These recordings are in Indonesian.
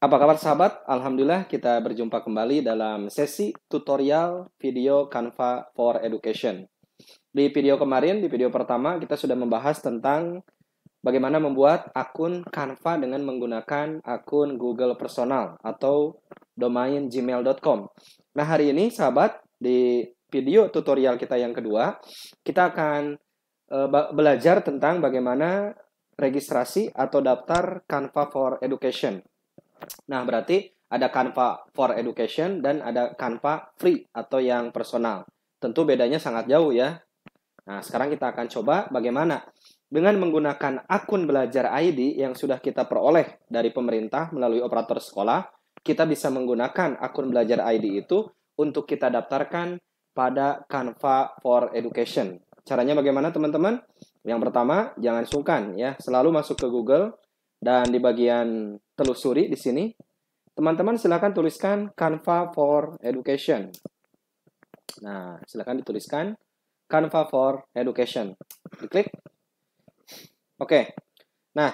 Apa kabar sahabat? Alhamdulillah kita berjumpa kembali dalam sesi tutorial video Canva for Education. Di video kemarin, di video pertama, kita sudah membahas tentang bagaimana membuat akun Canva dengan menggunakan akun Google Personal atau domain gmail.com. Nah, hari ini sahabat, di video tutorial kita yang kedua, kita akan e, belajar tentang bagaimana registrasi atau daftar Canva for Education. Nah, berarti ada Canva for Education dan ada Canva Free atau yang personal. Tentu bedanya sangat jauh ya. Nah, sekarang kita akan coba bagaimana dengan menggunakan akun belajar ID yang sudah kita peroleh dari pemerintah melalui operator sekolah, kita bisa menggunakan akun belajar ID itu untuk kita daftarkan pada Canva for Education. Caranya bagaimana teman-teman? Yang pertama, jangan sungkan ya, selalu masuk ke Google dan di bagian telusuri di sini, teman-teman silahkan tuliskan Canva for Education. Nah, silahkan dituliskan Canva for Education. Diklik. Oke. Nah,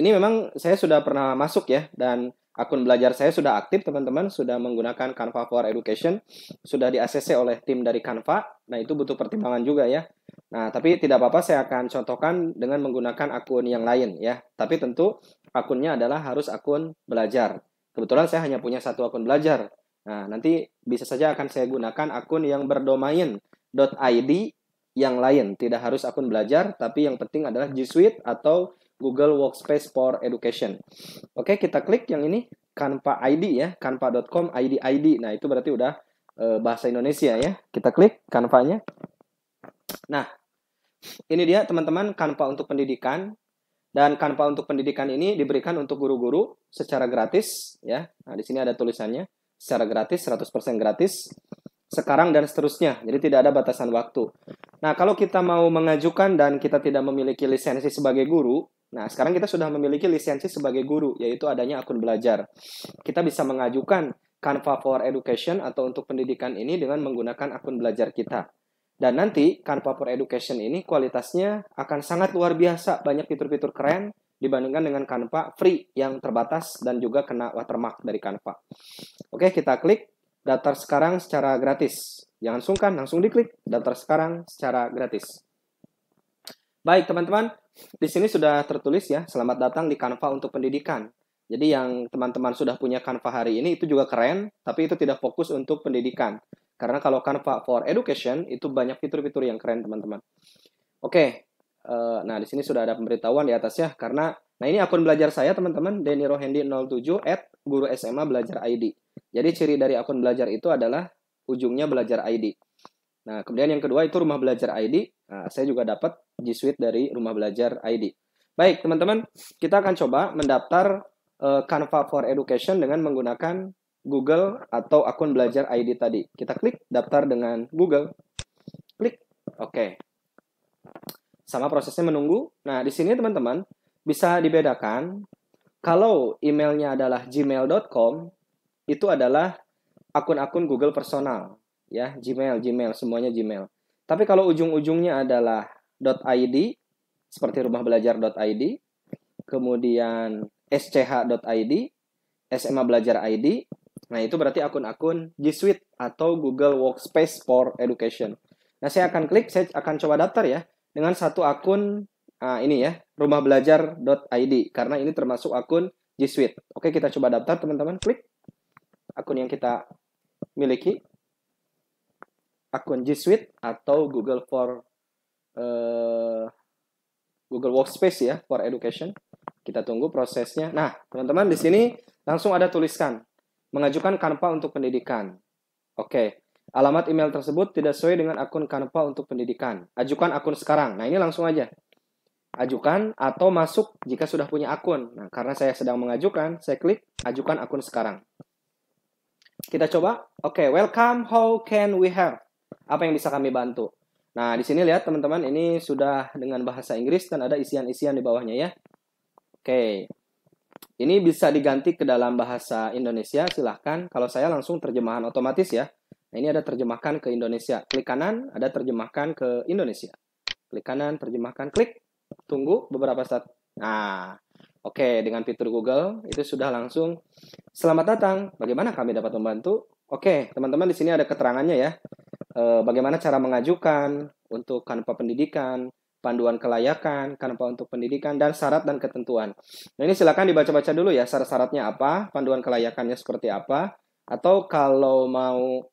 ini memang saya sudah pernah masuk ya, dan akun belajar saya sudah aktif teman-teman sudah menggunakan Canva for Education sudah di ACC oleh tim dari Canva nah itu butuh pertimbangan juga ya Nah, tapi tidak apa-apa saya akan contohkan dengan menggunakan akun yang lain ya. Tapi tentu akunnya adalah harus akun belajar. Kebetulan saya hanya punya satu akun belajar. Nah, nanti bisa saja akan saya gunakan akun yang berdomain.id yang lain. Tidak harus akun belajar, tapi yang penting adalah G Suite atau Google Workspace for Education. Oke, kita klik yang ini Canva ID ya, canva.com ID ID. Nah, itu berarti udah e, bahasa Indonesia ya. Kita klik canva Nah, ini dia teman-teman kanpa untuk pendidikan dan kanpa untuk pendidikan ini diberikan untuk guru-guru secara gratis ya. Nah, di sini ada tulisannya secara gratis 100% gratis sekarang dan seterusnya. Jadi tidak ada batasan waktu. Nah, kalau kita mau mengajukan dan kita tidak memiliki lisensi sebagai guru, nah sekarang kita sudah memiliki lisensi sebagai guru yaitu adanya akun belajar. Kita bisa mengajukan Canva for Education atau untuk pendidikan ini dengan menggunakan akun belajar kita. Dan nanti Canva for Education ini kualitasnya akan sangat luar biasa, banyak fitur-fitur keren dibandingkan dengan Canva free yang terbatas dan juga kena watermark dari Canva. Oke, kita klik daftar sekarang secara gratis. Jangan sungkan, langsung diklik daftar sekarang secara gratis. Baik, teman-teman, di sini sudah tertulis ya, selamat datang di Canva untuk pendidikan. Jadi yang teman-teman sudah punya Canva hari ini itu juga keren, tapi itu tidak fokus untuk pendidikan. Karena kalau Canva for Education itu banyak fitur-fitur yang keren teman-teman. Oke, uh, nah di sini sudah ada pemberitahuan di atas ya karena nah ini akun belajar saya teman-teman Denny Rohendi 07 at guru SMA belajar ID. Jadi ciri dari akun belajar itu adalah ujungnya belajar ID. Nah, kemudian yang kedua itu rumah belajar ID. Nah, saya juga dapat G Suite dari rumah belajar ID. Baik, teman-teman, kita akan coba mendaftar uh, Canva for Education dengan menggunakan Google atau akun belajar ID tadi. Kita klik daftar dengan Google. Klik oke. Okay. Sama prosesnya menunggu. Nah, di sini teman-teman bisa dibedakan kalau emailnya adalah gmail.com itu adalah akun-akun Google personal ya, Gmail, Gmail semuanya Gmail. Tapi kalau ujung-ujungnya adalah .id seperti rumahbelajar.id kemudian sch.id, SMA Belajar ID, Nah, itu berarti akun-akun G Suite atau Google Workspace for Education. Nah, saya akan klik, saya akan coba daftar ya dengan satu akun uh, ini ya, rumahbelajar.id karena ini termasuk akun G Suite. Oke, kita coba daftar teman-teman, klik akun yang kita miliki. Akun G Suite atau Google for uh, Google Workspace ya for Education. Kita tunggu prosesnya. Nah, teman-teman di sini langsung ada tuliskan mengajukan Kanpa untuk pendidikan. Oke, okay. alamat email tersebut tidak sesuai dengan akun Kanpa untuk pendidikan. Ajukan akun sekarang. Nah, ini langsung aja. Ajukan atau masuk jika sudah punya akun. Nah, karena saya sedang mengajukan, saya klik ajukan akun sekarang. Kita coba. Oke, okay. welcome. How can we help? Apa yang bisa kami bantu? Nah, di sini lihat teman-teman, ini sudah dengan bahasa Inggris dan ada isian-isian di bawahnya ya. Oke. Okay. Ini bisa diganti ke dalam bahasa Indonesia, silahkan. Kalau saya langsung terjemahan otomatis ya. Nah, ini ada terjemahkan ke Indonesia. Klik kanan, ada terjemahkan ke Indonesia. Klik kanan, terjemahkan, klik. Tunggu beberapa saat. Nah, oke, okay, dengan fitur Google itu sudah langsung. Selamat datang, bagaimana kami dapat membantu? Oke, okay, teman-teman di sini ada keterangannya ya. E, bagaimana cara mengajukan untuk kanpa pendidikan, panduan kelayakan, Kanpa untuk pendidikan, dan syarat dan ketentuan. Nah ini silakan dibaca-baca dulu ya syarat-syaratnya apa, panduan kelayakannya seperti apa, atau kalau mau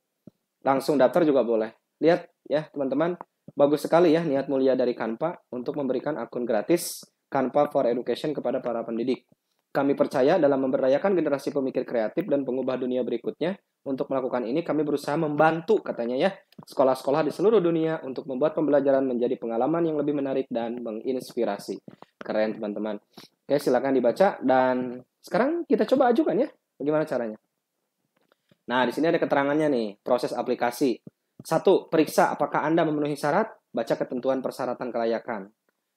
langsung daftar juga boleh. Lihat ya teman-teman, bagus sekali ya niat mulia dari Kanpa untuk memberikan akun gratis Kanpa for Education kepada para pendidik. Kami percaya dalam memberdayakan generasi pemikir kreatif dan pengubah dunia berikutnya. Untuk melakukan ini, kami berusaha membantu, katanya ya, sekolah-sekolah di seluruh dunia untuk membuat pembelajaran menjadi pengalaman yang lebih menarik dan menginspirasi. Keren, teman-teman. Oke, silakan dibaca. Dan sekarang kita coba ajukan ya, bagaimana caranya. Nah, di sini ada keterangannya nih, proses aplikasi. Satu, periksa apakah Anda memenuhi syarat, baca ketentuan persyaratan kelayakan.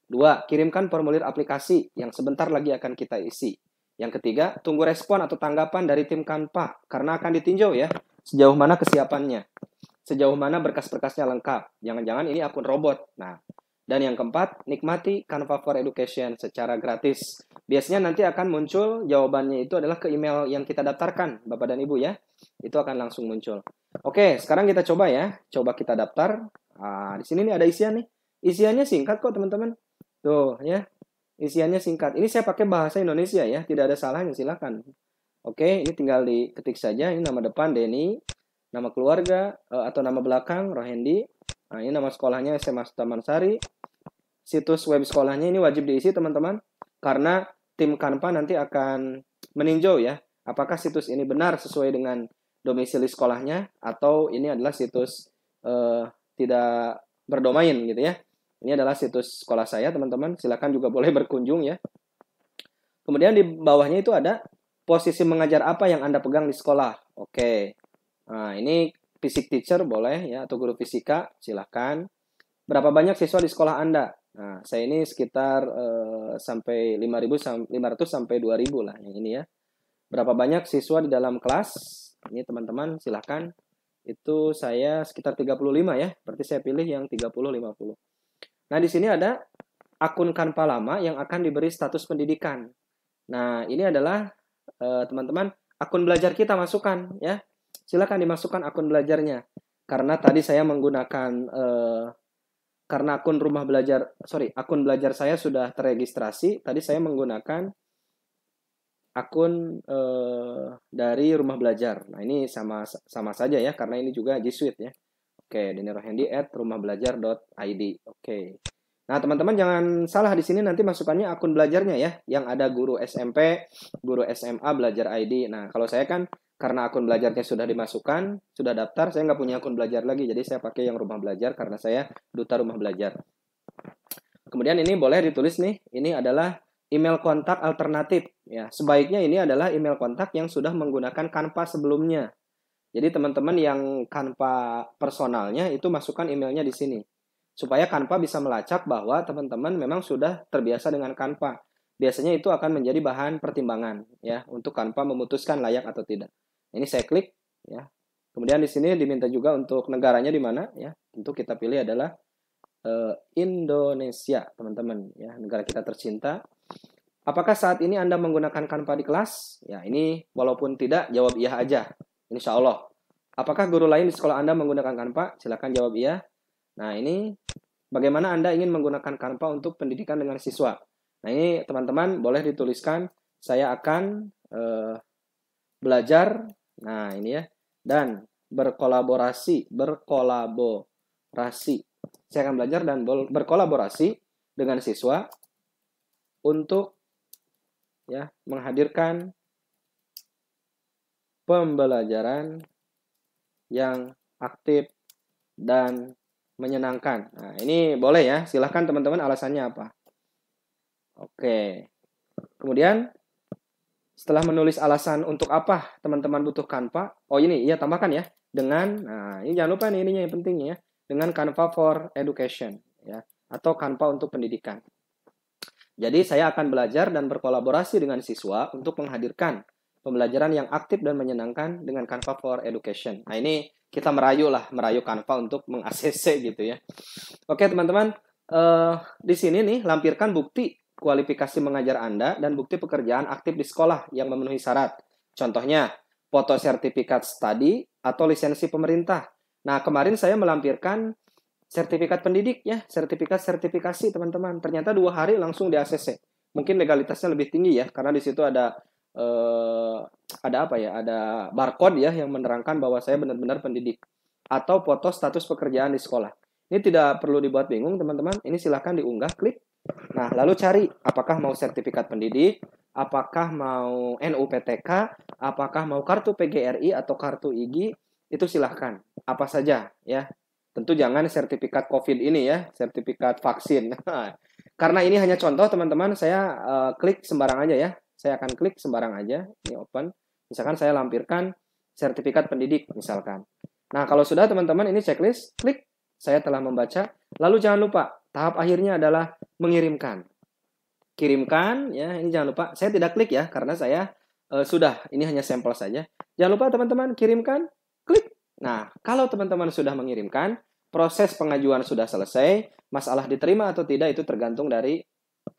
Dua, kirimkan formulir aplikasi yang sebentar lagi akan kita isi. Yang ketiga, tunggu respon atau tanggapan dari tim Kanpa karena akan ditinjau ya sejauh mana kesiapannya, sejauh mana berkas-berkasnya lengkap. Jangan-jangan ini akun robot. Nah, dan yang keempat, nikmati Canva for Education secara gratis. Biasanya nanti akan muncul jawabannya itu adalah ke email yang kita daftarkan, Bapak dan Ibu ya. Itu akan langsung muncul. Oke, sekarang kita coba ya. Coba kita daftar. Nah, di sini nih ada isian nih. Isiannya singkat kok, teman-teman. Tuh, ya. Isiannya singkat. Ini saya pakai bahasa Indonesia ya, tidak ada salahnya silakan. Oke, ini tinggal diketik saja. Ini nama depan Denny, nama keluarga eh, atau nama belakang Rohendi. Nah, ini nama sekolahnya SMA Taman Sari. Situs web sekolahnya ini wajib diisi teman-teman karena tim Kanpa nanti akan meninjau ya apakah situs ini benar sesuai dengan domisili sekolahnya atau ini adalah situs uh, tidak berdomain gitu ya. Ini adalah situs sekolah saya, teman-teman. Silahkan juga boleh berkunjung ya. Kemudian di bawahnya itu ada posisi mengajar apa yang Anda pegang di sekolah. Oke. Nah, ini fisik teacher boleh ya, atau guru fisika, silahkan. Berapa banyak siswa di sekolah Anda? Nah, saya ini sekitar uh, sampai 5.500 sampai 2.000 lah yang ini ya. Berapa banyak siswa di dalam kelas? Ini teman-teman silahkan. Itu saya sekitar 35 ya. Berarti saya pilih yang 30-50. Nah, di sini ada akun Kanpa lama yang akan diberi status pendidikan. Nah, ini adalah eh, teman-teman eh, akun belajar kita masukkan ya. Silakan dimasukkan akun belajarnya. Karena tadi saya menggunakan eh, karena akun rumah belajar sorry akun belajar saya sudah terregistrasi tadi saya menggunakan akun eh, dari rumah belajar nah ini sama sama saja ya karena ini juga G Suite ya Oke, okay, denirohendi at rumahbelajar.id. Oke. Okay. Nah, teman-teman jangan salah di sini nanti masukannya akun belajarnya ya, yang ada guru SMP, guru SMA belajar ID. Nah, kalau saya kan karena akun belajarnya sudah dimasukkan, sudah daftar, saya nggak punya akun belajar lagi, jadi saya pakai yang rumah belajar karena saya duta rumah belajar. Kemudian ini boleh ditulis nih, ini adalah email kontak alternatif ya. Sebaiknya ini adalah email kontak yang sudah menggunakan Canva sebelumnya jadi teman-teman yang kanpa personalnya itu masukkan emailnya di sini. Supaya kanpa bisa melacak bahwa teman-teman memang sudah terbiasa dengan kanpa Biasanya itu akan menjadi bahan pertimbangan ya untuk kanpa memutuskan layak atau tidak. Ini saya klik ya. Kemudian di sini diminta juga untuk negaranya di mana ya. Tentu kita pilih adalah eh, Indonesia, teman-teman ya, negara kita tercinta. Apakah saat ini Anda menggunakan kanpa di kelas? Ya, ini walaupun tidak jawab iya aja Insya Allah. Apakah guru lain di sekolah Anda menggunakan Kanpa? Silakan jawab iya. Nah, ini bagaimana Anda ingin menggunakan Kanpa untuk pendidikan dengan siswa? Nah, ini teman-teman boleh dituliskan saya akan eh, belajar. Nah, ini ya. Dan berkolaborasi, berkolaborasi. Saya akan belajar dan berkolaborasi dengan siswa untuk ya menghadirkan pembelajaran yang aktif dan menyenangkan. Nah, ini boleh ya. Silahkan teman-teman alasannya apa. Oke. Kemudian setelah menulis alasan untuk apa teman-teman butuh Pak. Oh ini, iya tambahkan ya. Dengan, nah ini jangan lupa nih ininya yang pentingnya ya. Dengan Canva for Education ya atau Canva untuk pendidikan. Jadi saya akan belajar dan berkolaborasi dengan siswa untuk menghadirkan pembelajaran yang aktif dan menyenangkan dengan Canva for Education. Nah ini kita merayu lah, merayu Canva untuk meng-ACC gitu ya. Oke teman-teman, uh, di sini nih lampirkan bukti kualifikasi mengajar Anda dan bukti pekerjaan aktif di sekolah yang memenuhi syarat. Contohnya, foto sertifikat studi atau lisensi pemerintah. Nah kemarin saya melampirkan sertifikat pendidik ya, sertifikat sertifikasi teman-teman. Ternyata dua hari langsung di ACC. Mungkin legalitasnya lebih tinggi ya, karena di situ ada eh, ada apa ya? Ada barcode ya yang menerangkan bahwa saya benar-benar pendidik atau foto status pekerjaan di sekolah. Ini tidak perlu dibuat bingung teman-teman. Ini silahkan diunggah, klik. Nah, lalu cari apakah mau sertifikat pendidik, apakah mau NUPTK, apakah mau kartu PGRI atau kartu IGI, itu silahkan. Apa saja ya. Tentu jangan sertifikat COVID ini ya, sertifikat vaksin. Nah, karena ini hanya contoh teman-teman, saya uh, klik sembarang aja ya. Saya akan klik sembarang aja, ini open. Misalkan saya lampirkan sertifikat pendidik misalkan. Nah, kalau sudah teman-teman ini checklist, klik saya telah membaca. Lalu jangan lupa, tahap akhirnya adalah mengirimkan. Kirimkan ya, ini jangan lupa. Saya tidak klik ya karena saya e, sudah ini hanya sampel saja. Jangan lupa teman-teman kirimkan, klik. Nah, kalau teman-teman sudah mengirimkan, proses pengajuan sudah selesai, masalah diterima atau tidak itu tergantung dari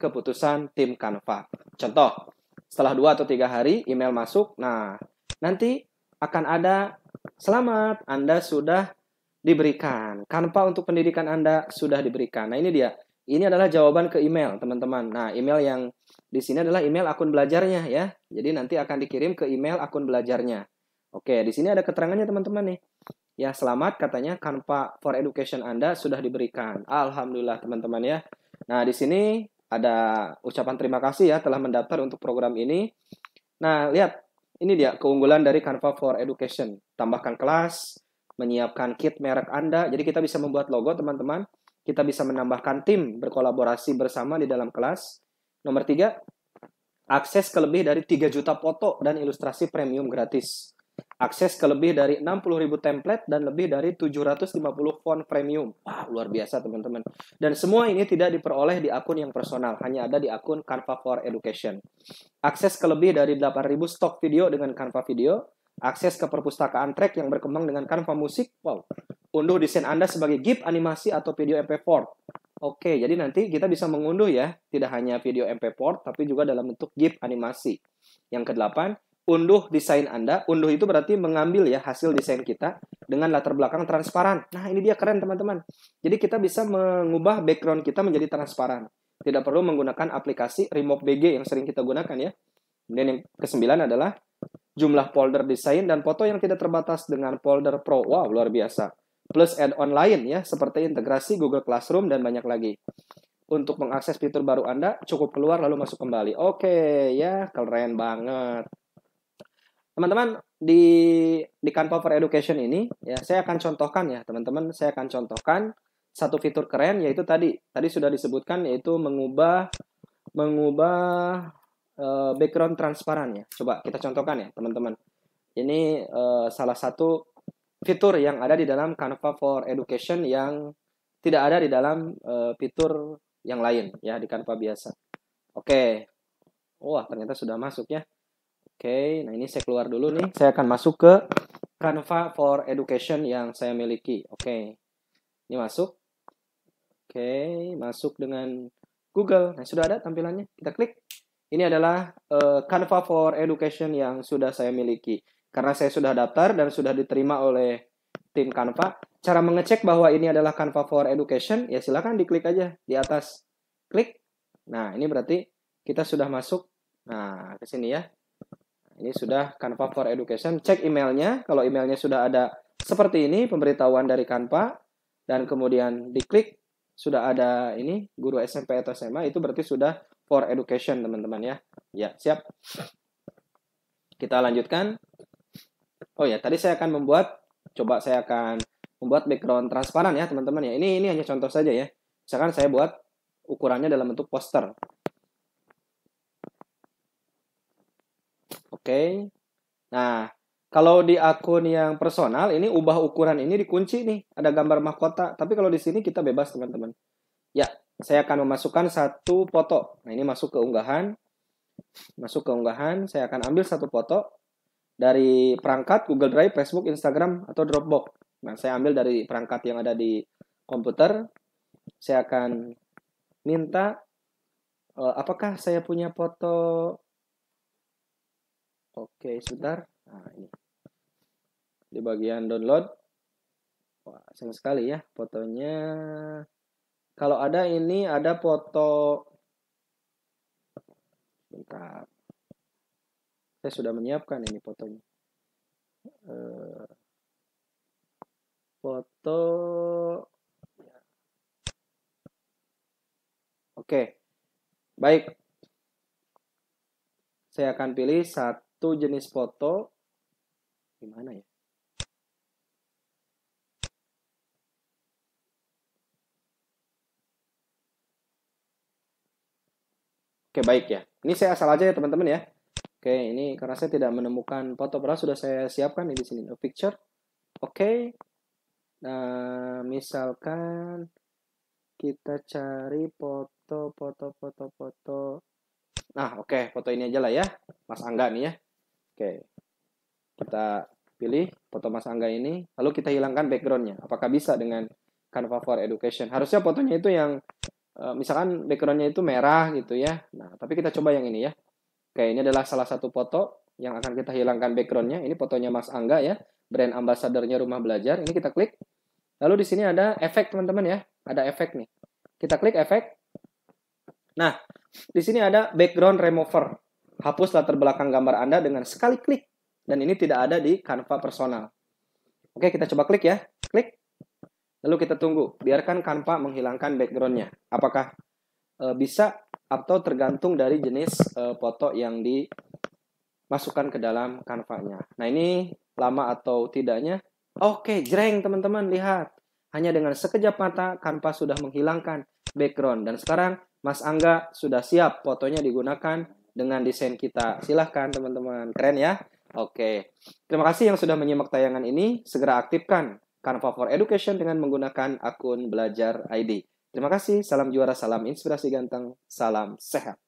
keputusan tim Canva. Contoh, setelah dua atau tiga hari email masuk. Nah, nanti akan ada selamat Anda sudah diberikan. Kanpa untuk pendidikan Anda sudah diberikan. Nah, ini dia. Ini adalah jawaban ke email, teman-teman. Nah, email yang di sini adalah email akun belajarnya ya. Jadi nanti akan dikirim ke email akun belajarnya. Oke, di sini ada keterangannya teman-teman nih. Ya, selamat katanya Kanpa for Education Anda sudah diberikan. Alhamdulillah teman-teman ya. Nah, di sini ada ucapan terima kasih ya telah mendaftar untuk program ini. Nah, lihat ini dia keunggulan dari Canva for Education. Tambahkan kelas, menyiapkan kit merek Anda. Jadi kita bisa membuat logo, teman-teman. Kita bisa menambahkan tim berkolaborasi bersama di dalam kelas. Nomor tiga, akses ke lebih dari 3 juta foto dan ilustrasi premium gratis akses ke lebih dari 60.000 template dan lebih dari 750 font premium. Wah, luar biasa teman-teman. Dan semua ini tidak diperoleh di akun yang personal, hanya ada di akun Canva for Education. Akses ke lebih dari 8.000 stok video dengan Canva Video, akses ke perpustakaan track yang berkembang dengan Canva Musik. Wow. Unduh desain Anda sebagai GIF, animasi atau video MP4. Oke, jadi nanti kita bisa mengunduh ya, tidak hanya video MP4 tapi juga dalam bentuk GIF animasi. Yang kedelapan, unduh desain Anda. Unduh itu berarti mengambil ya hasil desain kita dengan latar belakang transparan. Nah, ini dia keren teman-teman. Jadi kita bisa mengubah background kita menjadi transparan. Tidak perlu menggunakan aplikasi remove BG yang sering kita gunakan ya. Kemudian yang kesembilan adalah jumlah folder desain dan foto yang tidak terbatas dengan folder Pro. Wow, luar biasa. Plus add online ya, seperti integrasi Google Classroom dan banyak lagi. Untuk mengakses fitur baru Anda, cukup keluar lalu masuk kembali. Oke, ya keren banget teman-teman di di Canva for Education ini ya saya akan contohkan ya teman-teman saya akan contohkan satu fitur keren yaitu tadi tadi sudah disebutkan yaitu mengubah mengubah uh, background transparan ya coba kita contohkan ya teman-teman ini uh, salah satu fitur yang ada di dalam Canva for Education yang tidak ada di dalam uh, fitur yang lain ya di Canva biasa oke wah ternyata sudah masuk ya Oke, nah ini saya keluar dulu nih. Saya akan masuk ke Canva for Education yang saya miliki. Oke, ini masuk. Oke, masuk dengan Google. Nah, sudah ada tampilannya. Kita klik. Ini adalah uh, Canva for Education yang sudah saya miliki. Karena saya sudah daftar dan sudah diterima oleh tim Canva. Cara mengecek bahwa ini adalah Canva for Education, ya silakan diklik aja di atas. Klik. Nah, ini berarti kita sudah masuk. Nah, ke sini ya ini sudah Canva for Education. Cek emailnya. Kalau emailnya sudah ada seperti ini, pemberitahuan dari Canva, dan kemudian diklik, sudah ada ini, guru SMP atau SMA, itu berarti sudah for education, teman-teman ya. Ya, siap. Kita lanjutkan. Oh ya, tadi saya akan membuat, coba saya akan membuat background transparan ya, teman-teman ya. Ini ini hanya contoh saja ya. Misalkan saya buat ukurannya dalam bentuk poster. Oke. Okay? Nah, kalau di akun yang personal ini ubah ukuran ini dikunci nih, ada gambar mahkota. Tapi kalau di sini kita bebas, teman-teman. Ya, saya akan memasukkan satu foto. Nah, ini masuk ke unggahan. Masuk ke unggahan, saya akan ambil satu foto dari perangkat Google Drive, Facebook, Instagram, atau Dropbox. Nah, saya ambil dari perangkat yang ada di komputer. Saya akan minta eh, apakah saya punya foto Oke, sebentar. Nah, ini. Di bagian download. Wah, sekali ya fotonya. Kalau ada ini ada foto Bentar. Saya sudah menyiapkan ini fotonya. Eh, foto Oke. Baik. Saya akan pilih satu satu jenis foto gimana ya? Oke, baik ya. Ini saya asal aja ya, teman-teman ya. Oke, ini karena saya tidak menemukan foto padahal sudah saya siapkan di sini a picture. Oke. Nah, misalkan kita cari foto foto foto foto. Nah, oke, foto ini aja lah ya. Mas Angga nih ya. Oke, kita pilih foto Mas Angga ini, lalu kita hilangkan backgroundnya. Apakah bisa dengan Canva for Education? Harusnya fotonya itu yang, eh, misalkan backgroundnya itu merah gitu ya. Nah, tapi kita coba yang ini ya. Oke, ini adalah salah satu foto yang akan kita hilangkan backgroundnya. Ini fotonya Mas Angga ya, brand ambasadornya Rumah Belajar. Ini kita klik. Lalu di sini ada efek teman-teman ya, ada efek nih. Kita klik efek. Nah, di sini ada background remover. Hapus latar belakang gambar Anda dengan sekali klik. Dan ini tidak ada di Canva personal. Oke, kita coba klik ya. Klik. Lalu kita tunggu. Biarkan Canva menghilangkan backgroundnya. Apakah e, bisa atau tergantung dari jenis e, foto yang dimasukkan ke dalam Canva-nya. Nah, ini lama atau tidaknya. Oke, jreng teman-teman. Lihat. Hanya dengan sekejap mata, Canva sudah menghilangkan background. Dan sekarang Mas Angga sudah siap fotonya digunakan dengan desain kita. Silahkan teman-teman, keren ya. Oke, terima kasih yang sudah menyimak tayangan ini. Segera aktifkan Canva for Education dengan menggunakan akun Belajar ID. Terima kasih, salam juara, salam inspirasi ganteng, salam sehat.